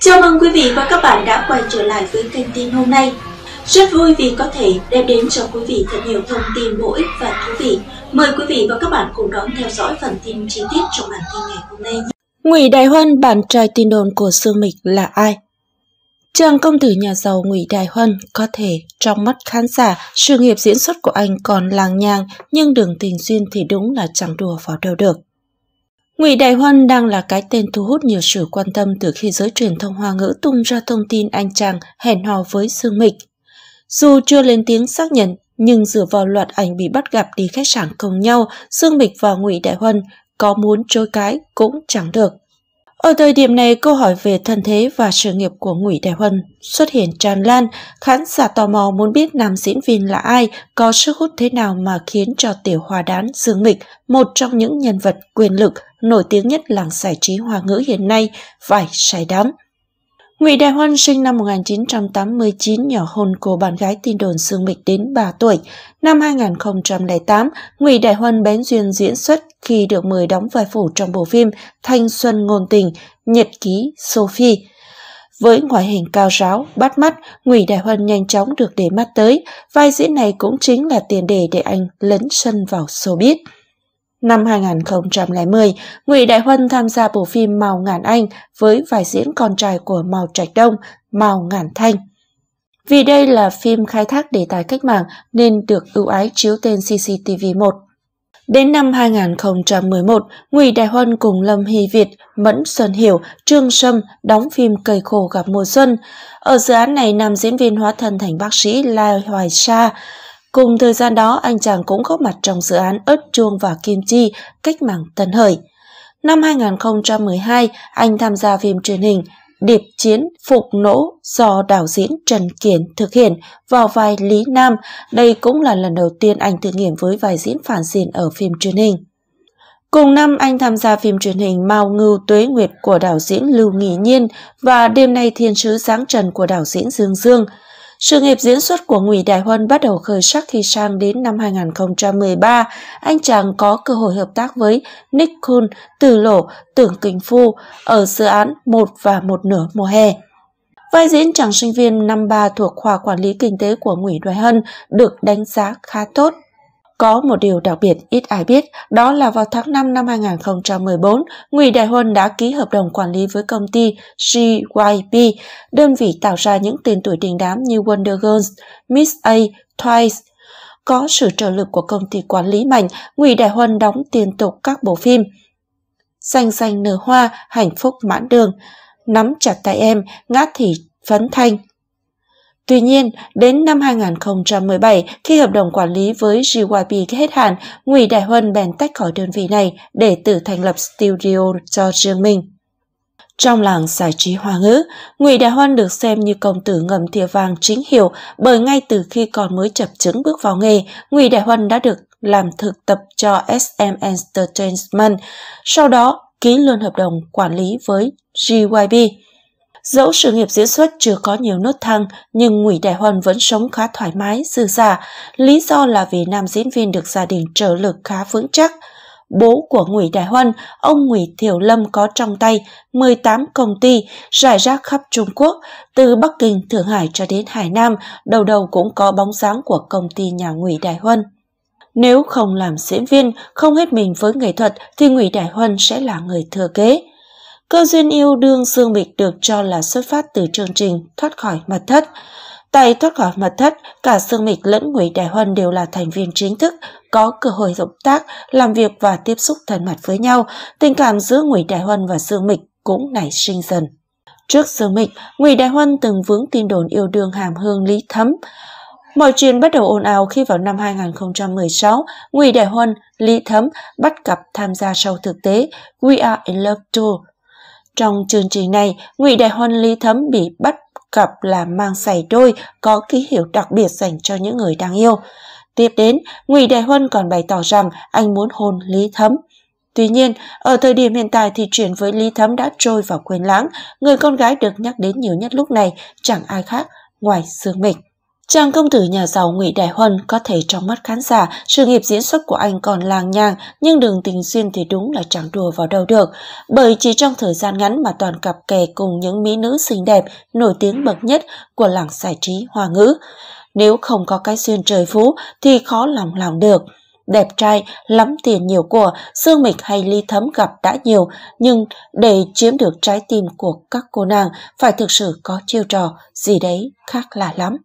Chào mừng quý vị và các bạn đã quay trở lại với kênh tin hôm nay. Rất vui vì có thể đem đến cho quý vị thật nhiều thông tin bổ ích và thú vị. Mời quý vị và các bạn cùng đón theo dõi phần tin chi tiết trong bản tin ngày hôm nay. Ngụy Đại Huân bạn trai tin đồn của Sương Mịch là ai? Chàng công tử nhà giàu Ngụy Đại Huân có thể trong mắt khán giả, sự nghiệp diễn xuất của anh còn làng nhàng nhưng đường tình duyên thì đúng là chẳng đùa vào đâu được. Ngụy Đại Huân đang là cái tên thu hút nhiều sự quan tâm từ khi giới truyền thông hoa ngữ tung ra thông tin anh chàng hẹn hò với Dương Mịch. Dù chưa lên tiếng xác nhận, nhưng dựa vào loạt ảnh bị bắt gặp đi khách sạn cùng nhau, Dương Mịch và Ngụy Đại Huân có muốn trôi cái cũng chẳng được. Ở thời điểm này, câu hỏi về thân thế và sự nghiệp của Ngụy Đại Huân xuất hiện tràn lan, khán giả tò mò muốn biết nam diễn viên là ai, có sức hút thế nào mà khiến cho tiểu hòa đán Dương Mịch, một trong những nhân vật quyền lực, nổi tiếng nhất làng giải trí hoa ngữ hiện nay, vải sai đám. Ngụy Đại Hoan sinh năm 1989 nhỏ hôn cô bạn gái tin đồn Dương Mịch đến 3 tuổi. Năm 2008, Ngụy Đại Hoan bén duyên diễn xuất khi được mời đóng vai phủ trong bộ phim Thanh Xuân Ngôn Tình, Nhật ký Sophie. Với ngoại hình cao ráo, bắt mắt, Ngụy Đại Huân nhanh chóng được để mắt tới. Vai diễn này cũng chính là tiền đề để anh lấn sân vào showbiz. Năm 2010, Ngụy Đại Huân tham gia bộ phim Màu Ngàn Anh với vai diễn con trai của Màu Trạch Đông, Màu Ngàn Thanh. Vì đây là phim khai thác đề tài cách mạng nên được ưu ái chiếu tên CCTV1. Đến năm 2011, Ngụy Đại Huân cùng Lâm Hy Việt, Mẫn Xuân Hiểu, Trương Sâm đóng phim Cây khổ gặp mùa xuân. Ở dự án này, nam diễn viên hóa thân thành bác sĩ Lai Hoài Sa, Cùng thời gian đó, anh chàng cũng góp mặt trong dự án ớt chuông và kim chi cách mạng Tân Hợi. Năm 2012, anh tham gia phim truyền hình Điệp Chiến Phục Nỗ do đạo diễn Trần Kiển thực hiện vào vai Lý Nam. Đây cũng là lần đầu tiên anh thử nghiệm với vai diễn phản diện ở phim truyền hình. Cùng năm, anh tham gia phim truyền hình Mao Ngưu Tuế Nguyệt của đạo diễn Lưu Nghị Nhiên và Đêm nay Thiên Sứ Sáng Trần của đạo diễn Dương Dương – sự nghiệp diễn xuất của Ngụy Đại Huân bắt đầu khởi sắc khi sang đến năm 2013, anh chàng có cơ hội hợp tác với Nick Kuhn, Từ Lỗ, Tưởng Kình Phu ở dự án Một và Một Nửa Mùa Hè. Vai diễn chàng sinh viên năm ba thuộc khoa quản lý kinh tế của Ngụy Đoài Hân được đánh giá khá tốt có một điều đặc biệt ít ai biết, đó là vào tháng 5 năm 2014, Ngụy Đại Huân đã ký hợp đồng quản lý với công ty GYP, đơn vị tạo ra những tên tuổi đình đám như Wonder Girls, Miss A, Twice. Có sự trợ lực của công ty quản lý mạnh, Ngụy Đại Huân đóng tiền tục các bộ phim. Xanh xanh nở hoa, hạnh phúc mãn đường, nắm chặt tay em, ngát thị phấn thanh, Tuy nhiên, đến năm 2017, khi hợp đồng quản lý với JYP hết hạn, Ngụy Đại Huân bèn tách khỏi đơn vị này để tự thành lập studio cho riêng mình. Trong làng giải trí hoa ngữ, Ngụy Đại Hoan được xem như công tử ngầm thìa vàng chính hiệu bởi ngay từ khi còn mới chập chứng bước vào nghề, Ngụy Đại Hoan đã được làm thực tập cho SM Entertainment, sau đó ký luôn hợp đồng quản lý với GYB. Dẫu sự nghiệp diễn xuất chưa có nhiều nốt thăng, nhưng Ngụy Đại Huân vẫn sống khá thoải mái, dư giả. Lý do là vì nam diễn viên được gia đình trợ lực khá vững chắc. Bố của Ngụy Đại Huân, ông Ngụy Thiểu Lâm có trong tay 18 công ty rải rác khắp Trung Quốc, từ Bắc Kinh, Thượng Hải cho đến Hải Nam, đầu đầu cũng có bóng dáng của công ty nhà Ngụy Đại Huân. Nếu không làm diễn viên, không hết mình với nghệ thuật thì Ngụy Đại Huân sẽ là người thừa kế. Cơ duyên yêu đương Dương Mịch được cho là xuất phát từ chương trình Thoát khỏi mật thất. Tại Thoát khỏi mật thất, cả Dương Mịch lẫn Nguyễn Đại Huân đều là thành viên chính thức, có cơ hội hợp tác, làm việc và tiếp xúc thân mật với nhau. Tình cảm giữa Nguyễn Đại Huân và Dương Mịch cũng nảy sinh dần. Trước Dương Mịch, Nguyễn Đại Huân từng vướng tin đồn yêu đương hàm hương lý thấm. Mọi chuyện bắt đầu ồn ào khi vào năm 2016, Ngụy Đại Huân, Lý Thấm bắt cặp tham gia show thực tế We Are In Love Tour trong chương trình này, Ngụy Đại Huân Lý Thấm bị bắt cặp là mang giày đôi có ký hiệu đặc biệt dành cho những người đang yêu. Tiếp đến, Ngụy Đại Huân còn bày tỏ rằng anh muốn hôn Lý Thấm. Tuy nhiên, ở thời điểm hiện tại thì chuyện với Lý Thấm đã trôi vào quên lãng, người con gái được nhắc đến nhiều nhất lúc này chẳng ai khác ngoài Sương Mịch. Chàng công tử nhà giàu Ngụy Đại Huân có thể trong mắt khán giả, sự nghiệp diễn xuất của anh còn làng nhàng, nhưng đường tình duyên thì đúng là chẳng đùa vào đâu được. Bởi chỉ trong thời gian ngắn mà toàn cặp kè cùng những mỹ nữ xinh đẹp, nổi tiếng bậc nhất của làng giải trí hoa ngữ. Nếu không có cái xuyên trời phú thì khó lòng làm được. Đẹp trai, lắm tiền nhiều của, xương mịch hay ly thấm gặp đã nhiều, nhưng để chiếm được trái tim của các cô nàng phải thực sự có chiêu trò gì đấy khác lạ lắm.